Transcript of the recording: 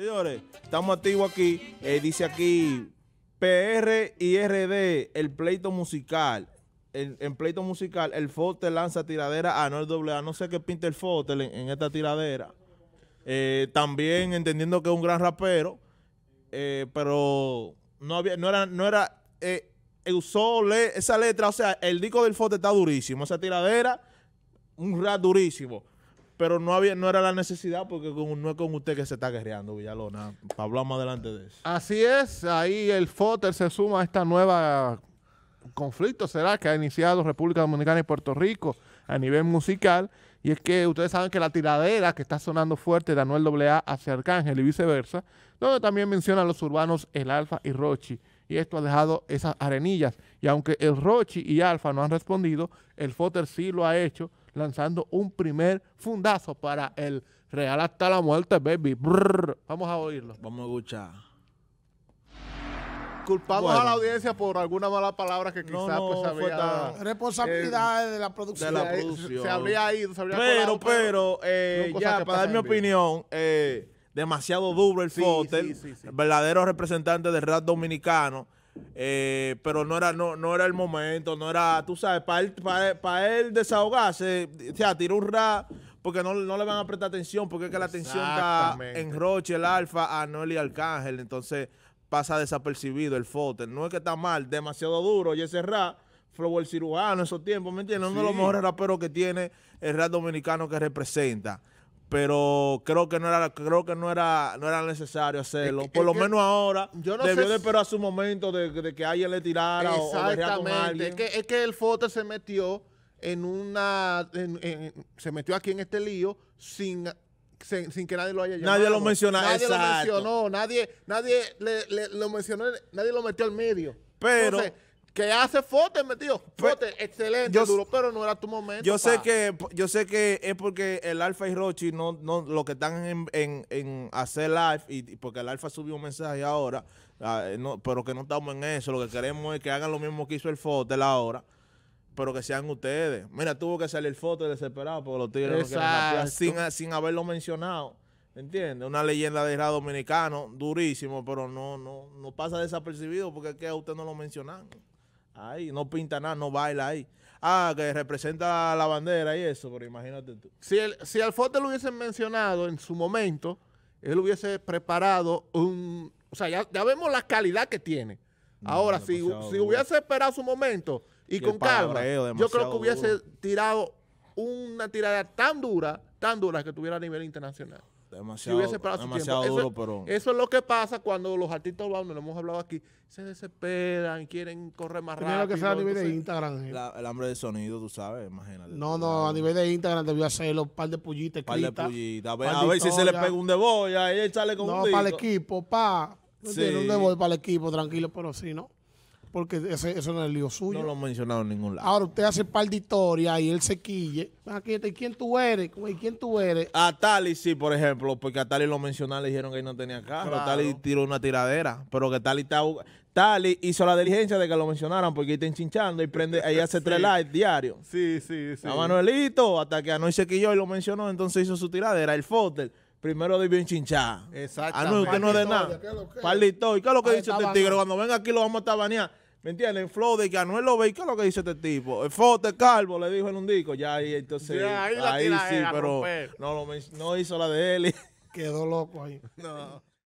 Señores, estamos activos aquí. Eh, dice aquí PR y RD, el pleito musical. En, pleito musical, el Fote lanza tiradera a no el A. No sé qué pinta el Fote en, esta tiradera. Eh, también entendiendo que es un gran rapero, eh, pero no había, no era, no era, usó esa letra. O sea, el disco del Fote está durísimo. Esa tiradera, un rap durísimo pero no había no era la necesidad porque con, no es con usted que se está guerreando, Villalona. Hablamos adelante de eso. Así es, ahí el FOTER se suma a esta nueva conflicto, será que ha iniciado República Dominicana y Puerto Rico a nivel musical. Y es que ustedes saben que la tiradera que está sonando fuerte de Anuel AA hacia Arcángel y viceversa, donde también mencionan los urbanos El Alfa y Rochi y esto ha dejado esas arenillas. Y aunque el Rochi y Alfa no han respondido, el Fotter sí lo ha hecho, lanzando un primer fundazo para el Real hasta la muerte, baby. Vamos a oírlo. Vamos a escuchar. Culpamos a la audiencia por alguna mala palabra que quizás pues Responsabilidad de la producción. De la producción. Se, habría ido, se habría Pero, pero, eh, ya, para dar mi opinión, eh, demasiado duro el verdadero representante del rap dominicano. Eh, pero no era, no, no era el momento, no era, tú sabes, para él, para él, desahogarse, o sea, tiró un rap, porque no, no, le van a prestar atención, porque es que la atención está en Roche, el Alfa, A Noel y Arcángel, entonces pasa desapercibido el Fotel. No es que está mal, demasiado duro, y ese rap, Flow el cirujano en esos tiempos, ¿me entiendes? Uno de los mejores raperos que tiene el rap dominicano que representa pero creo que no era creo que no era no era necesario hacerlo por lo menos ahora yo no debió de esperar su momento de, que alguien le tirara exactamente Es, que, el foto se metió en una se metió aquí en este lío sin sin, que nadie lo haya llamado. Nadie lo mencionó, Nadie lo mencionó, nadie, nadie le, lo mencionó, nadie lo metió al medio. Pero que hace fotos, metido. Fotos, excelente, duro, pero no era tu momento. Yo sé que yo sé que es porque el Alfa y Rochi no, no lo que están en, en, hacer live, y, porque el Alfa subió un mensaje ahora, ah, eh, pero que no estamos en eso. Lo que queremos es que hagan lo mismo que hizo el la hora pero que sean ustedes. Mira, tuvo que salir el foto desesperado porque los tiraron no ah, sin, haberlo mencionado. ¿Entiendes? Una leyenda de rap dominicano, durísimo, pero no, no, no pasa desapercibido porque es que a usted no lo mencionan Ahí, no pinta nada, no baila ahí. Ah, que representa la bandera y eso, pero imagínate tú. Si, el, si al lo hubiesen mencionado en su momento, él hubiese preparado un... O sea, ya, vemos la calidad que tiene. Ahora, si, si hubiese esperado su momento y, con calma, yo creo que hubiese tirado una tirada tan dura, tan dura que tuviera a nivel internacional. Demasiado, duro, eso, pero... Eso es lo que pasa cuando los artistas urbanos, lo hemos hablado aquí, se desesperan, quieren correr más Primero rápido. que sea a nivel de Instagram. Eh. el hambre de sonido, tú sabes, imagínate. No, no, a nivel de Instagram debió hacerlo un par de pullitas par de pullitas. A ver, si se le pega un debolla, ahí y sale con no, No, para el equipo, pa. No sí. tiene un debolla para el equipo, tranquilo, pero si ¿no? porque eso no es el lío suyo. No lo han mencionado en ningún lado. Ahora usted hace palditoria y él se quille. ¿Quién tú eres? ¿Quién tú eres? A Tali sí, por ejemplo, porque a Tali lo mencionaron, le dijeron que no tenía carro. Claro. Tali tiró una tiradera, pero que Tali está... Tali hizo la diligencia de que lo mencionaran porque está enchinchando y prende, Ahí hace tres lives diario. Sí, sí, sí. A Manuelito, hasta que Noy se quilló y lo mencionó, entonces hizo su tiradera, el fóter primero debió enchinchar. Exacto. A no, usted no es de nada. Palito, qué es lo que, dice este tigre? Cuando venga aquí lo vamos a tabanear. ¿Me entiendes? En flow de que Anuel lo ve, ¿qué es lo que dice este tipo? El fote calvo le dijo en un disco, ya ahí entonces. ahí, sí, pero no, lo, no hizo la de él. Quedó loco ahí. No.